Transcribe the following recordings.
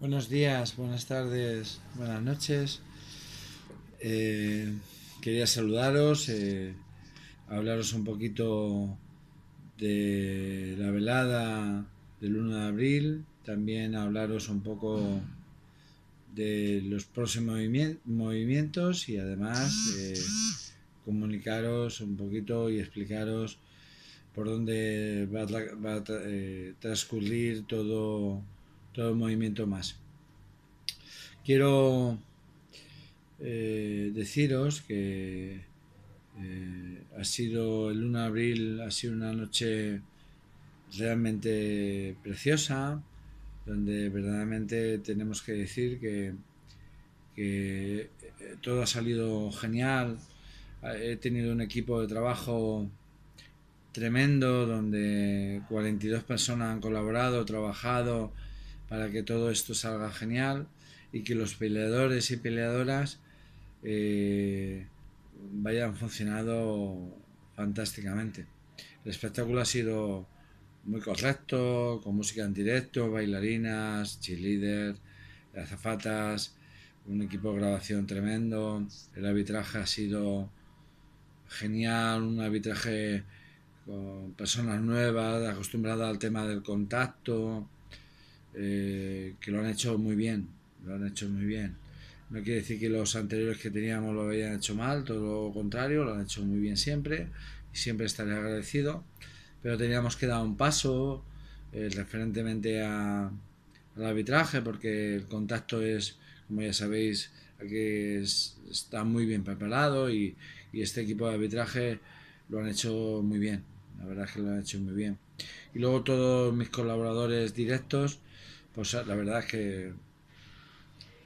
Buenos días, buenas tardes, buenas noches. Eh, quería saludaros, eh, hablaros un poquito de la velada del 1 de abril, también hablaros un poco de los próximos movimientos y además eh, comunicaros un poquito y explicaros por dónde va a transcurrir todo todo el movimiento más. Quiero eh, deciros que eh, ha sido el 1 de abril, ha sido una noche realmente preciosa, donde verdaderamente tenemos que decir que, que eh, todo ha salido genial. He tenido un equipo de trabajo tremendo donde 42 personas han colaborado, trabajado, para que todo esto salga genial y que los peleadores y peleadoras eh, vayan funcionando fantásticamente. El espectáculo ha sido muy correcto, con música en directo, bailarinas, cheerleaders, azafatas, un equipo de grabación tremendo. El arbitraje ha sido genial, un arbitraje con personas nuevas, acostumbradas al tema del contacto, eh, que lo han hecho muy bien, lo han hecho muy bien. No quiere decir que los anteriores que teníamos lo habían hecho mal, todo lo contrario, lo han hecho muy bien siempre y siempre estaré agradecido. Pero teníamos que dar un paso eh, referentemente a, al arbitraje porque el contacto es, como ya sabéis, que está muy bien preparado y, y este equipo de arbitraje lo han hecho muy bien. La verdad es que lo han hecho muy bien. Y luego todos mis colaboradores directos la verdad es que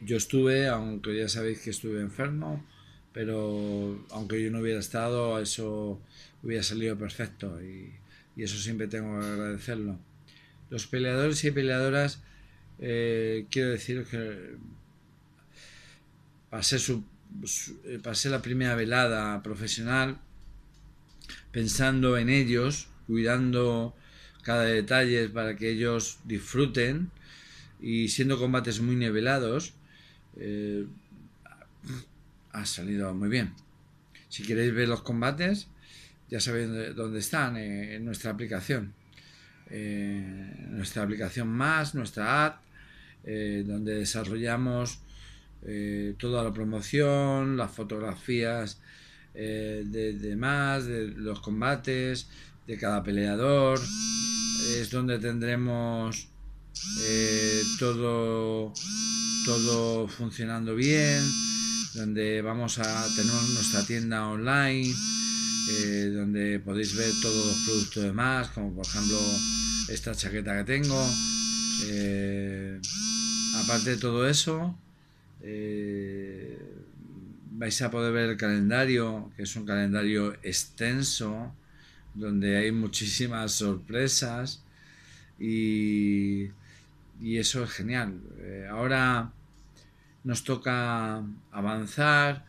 yo estuve, aunque ya sabéis que estuve enfermo, pero aunque yo no hubiera estado, eso hubiera salido perfecto y, eso siempre tengo que agradecerlo. Los peleadores y peleadoras, eh, quiero decir que eh, pasé la primera velada profesional pensando en ellos, cuidando cada detalle para que ellos disfruten y siendo combates muy nivelados, eh, ha salido muy bien. Si queréis ver los combates, ya sabéis dónde están, eh, en nuestra aplicación. Eh, nuestra aplicación más, nuestra app, donde desarrollamos toda la promoción, las fotografías de, de más, de los combates, de cada peleador. Es donde tendremos eh, todo, todo funcionando bien, donde vamos a tener nuestra tienda online, eh, donde podéis ver todos los productos de más, como por ejemplo esta chaqueta que tengo. Eh, aparte de todo eso, vais a poder ver el calendario, que es un calendario extenso, donde hay muchísimas sorpresas y y eso es genial. Eh, ahora nos toca avanzar.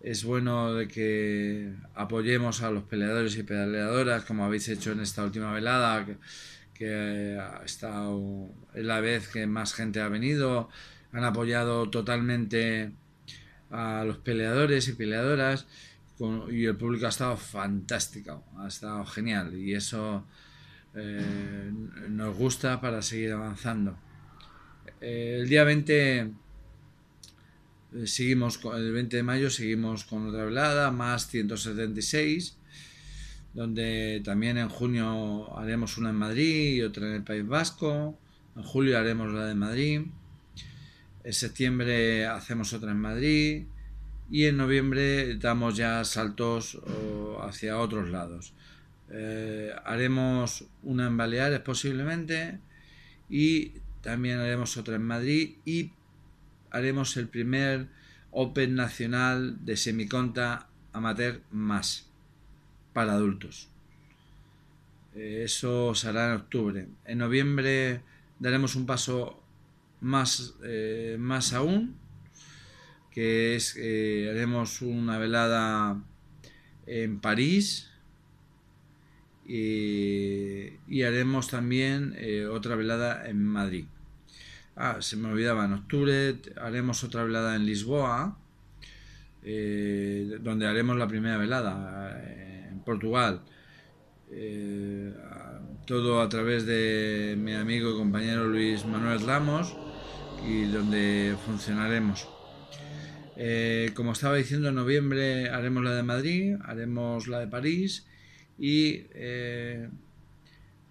Es bueno de que apoyemos a los peleadores y peleadoras, como habéis hecho en esta última velada, que, eh, ha estado, es la vez que más gente ha venido. Han apoyado totalmente a los peleadores y peleadoras y el público ha estado fantástico, ha estado genial y eso eh, nos gusta para seguir avanzando. Eh, el día 20 eh, seguimos el 20 de mayo seguimos con otra velada más 176 donde también en junio haremos una en Madrid y otra en el País Vasco, en julio haremos la de Madrid, en septiembre hacemos otra en Madrid y en noviembre damos ya saltos hacia otros lados. Eh, haremos una en Baleares posiblemente y también haremos otra en Madrid y haremos el primer Open Nacional de Semiconta Amateur más para adultos. Eh, eso será en octubre. En noviembre daremos un paso más, eh, más aún, que es eh, haremos una velada en París y, haremos también otra velada en Madrid. Ah, se me olvidaba, en octubre haremos otra velada en Lisboa, eh, donde haremos la primera velada eh, en Portugal. Eh, todo a través de mi amigo y compañero Luis Manuel Ramos y donde funcionaremos. como estaba diciendo, en noviembre haremos la de Madrid, haremos la de París y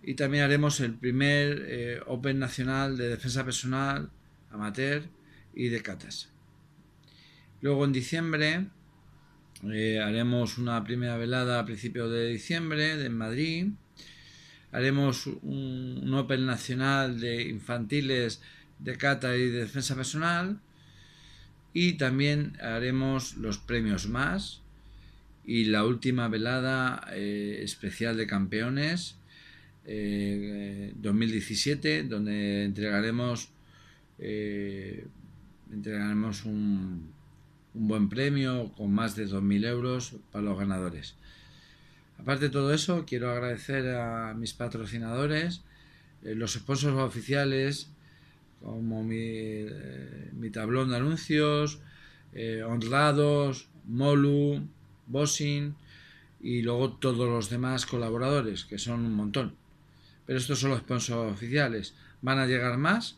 y también haremos el primer eh, Open Nacional de Defensa Personal, Amateur y de Catas. Luego en diciembre eh, haremos una primera velada a principios de diciembre en Madrid. Haremos un, Open Nacional de Infantiles de Cata y de Defensa Personal. Y también haremos los premios más y la última velada eh, especial de campeones 2017, eh, donde entregaremos, eh, entregaremos un, un, buen premio con más de 2.000 euros para los ganadores. Aparte de todo eso, quiero agradecer a mis patrocinadores, eh, los esposos oficiales, como mi, tablón de anuncios, Honrados, Molu, Bosin y luego todos los demás colaboradores, que son un montón. Pero estos son los sponsors oficiales. Van a llegar más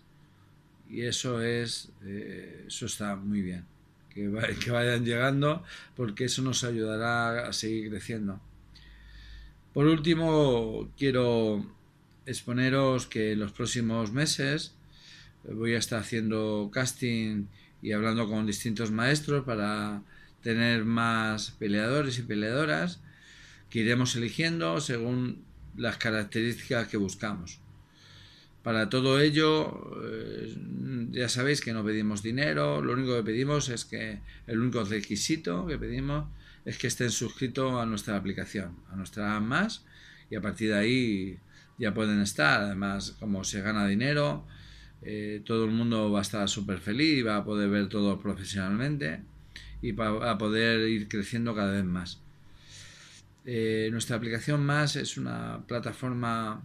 y eso es eh, eso está muy bien. Que, que vayan llegando porque eso nos ayudará a seguir creciendo. Por último, quiero exponeros que en los próximos meses voy a estar haciendo casting y hablando con distintos maestros para tener más peleadores y peleadoras que iremos eligiendo según las características que buscamos. Para todo ello, eh, ya sabéis que no pedimos dinero, lo único que pedimos es que, el único requisito que pedimos es que estén suscritos a nuestra aplicación, a nuestra más, y a partir de ahí ya pueden estar. Además, como se gana dinero, eh, todo el mundo va a estar súper feliz, va a poder ver todo profesionalmente y va a poder ir creciendo cada vez más. Eh, nuestra aplicación más es una plataforma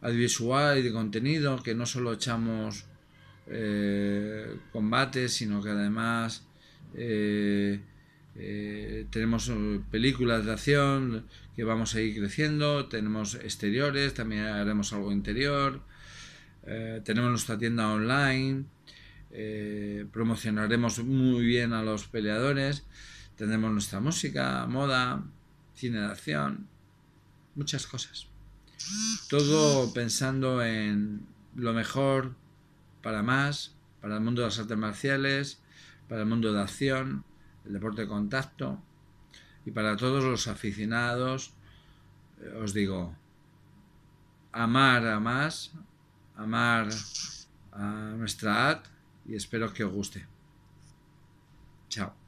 audiovisual y de contenido que no solo echamos eh, combates, sino que además eh, eh, tenemos películas de acción que vamos a ir creciendo, tenemos exteriores, también haremos algo interior, tenemos nuestra tienda online, promocionaremos muy bien a los peleadores, tenemos nuestra música, moda, cine de acción, muchas cosas. Todo pensando en lo mejor para más, para el mundo de las artes marciales, para el mundo de acción, el deporte de contacto y para todos los aficionados, eh, os digo, amar a más, amar a nuestra ad y espero que os guste. Chao.